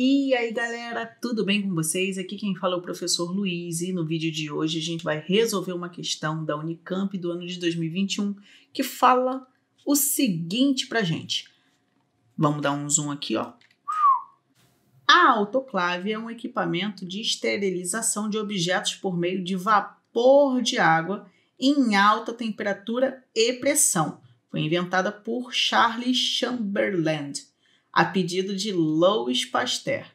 E aí galera, tudo bem com vocês? Aqui quem fala é o professor Luiz e no vídeo de hoje a gente vai resolver uma questão da Unicamp do ano de 2021 que fala o seguinte pra gente. Vamos dar um zoom aqui, ó. A autoclave é um equipamento de esterilização de objetos por meio de vapor de água em alta temperatura e pressão. Foi inventada por Charles Chamberlain a pedido de Louis Pasteur.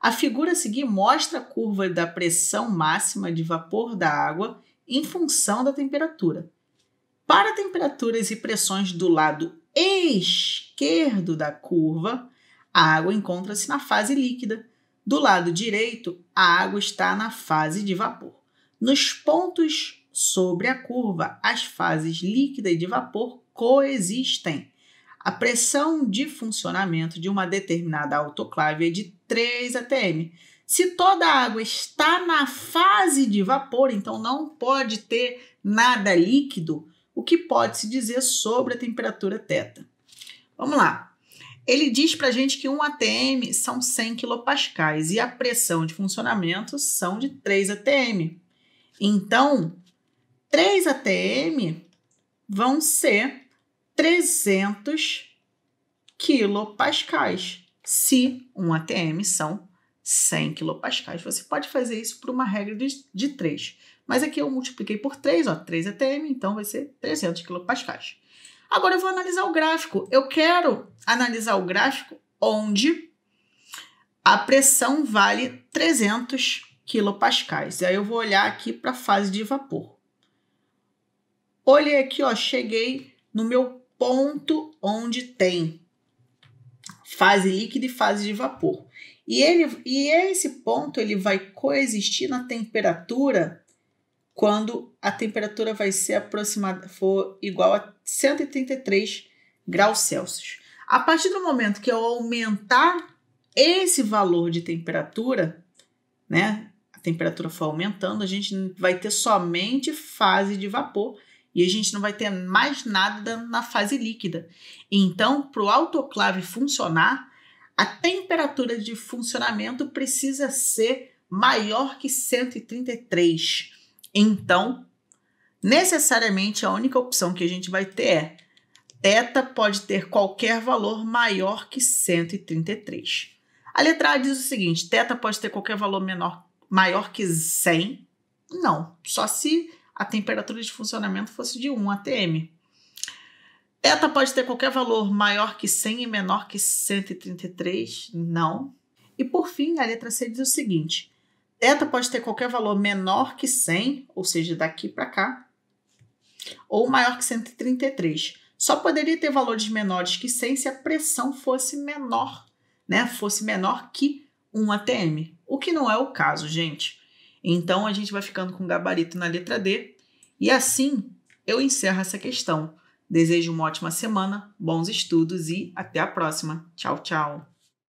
A figura a seguir mostra a curva da pressão máxima de vapor da água em função da temperatura. Para temperaturas e pressões do lado esquerdo da curva, a água encontra-se na fase líquida. Do lado direito, a água está na fase de vapor. Nos pontos sobre a curva, as fases líquida e de vapor coexistem a pressão de funcionamento de uma determinada autoclave é de 3 atm. Se toda a água está na fase de vapor, então não pode ter nada líquido, o que pode se dizer sobre a temperatura teta. Vamos lá. Ele diz para a gente que 1 atm são 100 kPa e a pressão de funcionamento são de 3 atm. Então, 3 atm vão ser 300 quilopascais. Se um ATM são 100 quilopascais, você pode fazer isso por uma regra de, de 3. Mas aqui eu multipliquei por 3, ó, 3 ATM, então vai ser 300 quilopascais. Agora eu vou analisar o gráfico. Eu quero analisar o gráfico onde a pressão vale 300 quilopascais. E aí eu vou olhar aqui para a fase de vapor. Olhei aqui, ó, cheguei no meu ponto onde tem fase líquida e fase de vapor. E, ele, e esse ponto ele vai coexistir na temperatura quando a temperatura vai ser aproximada, for igual a 133 graus Celsius. A partir do momento que eu aumentar esse valor de temperatura, né? A temperatura for aumentando, a gente vai ter somente fase de vapor e a gente não vai ter mais nada na fase líquida. Então, para o autoclave funcionar, a temperatura de funcionamento precisa ser maior que 133. Então, necessariamente a única opção que a gente vai ter é θ pode ter qualquer valor maior que 133. A letra A diz o seguinte: θ pode ter qualquer valor menor, maior que 100? Não, só se a temperatura de funcionamento fosse de 1 atm. Θ pode ter qualquer valor maior que 100 e menor que 133? Não. E por fim, a letra C diz o seguinte: θ pode ter qualquer valor menor que 100, ou seja, daqui para cá, ou maior que 133. Só poderia ter valores menores que 100 se a pressão fosse menor, né? Fosse menor que 1 atm, o que não é o caso, gente. Então a gente vai ficando com gabarito na letra D. E assim eu encerro essa questão. Desejo uma ótima semana, bons estudos e até a próxima. Tchau, tchau.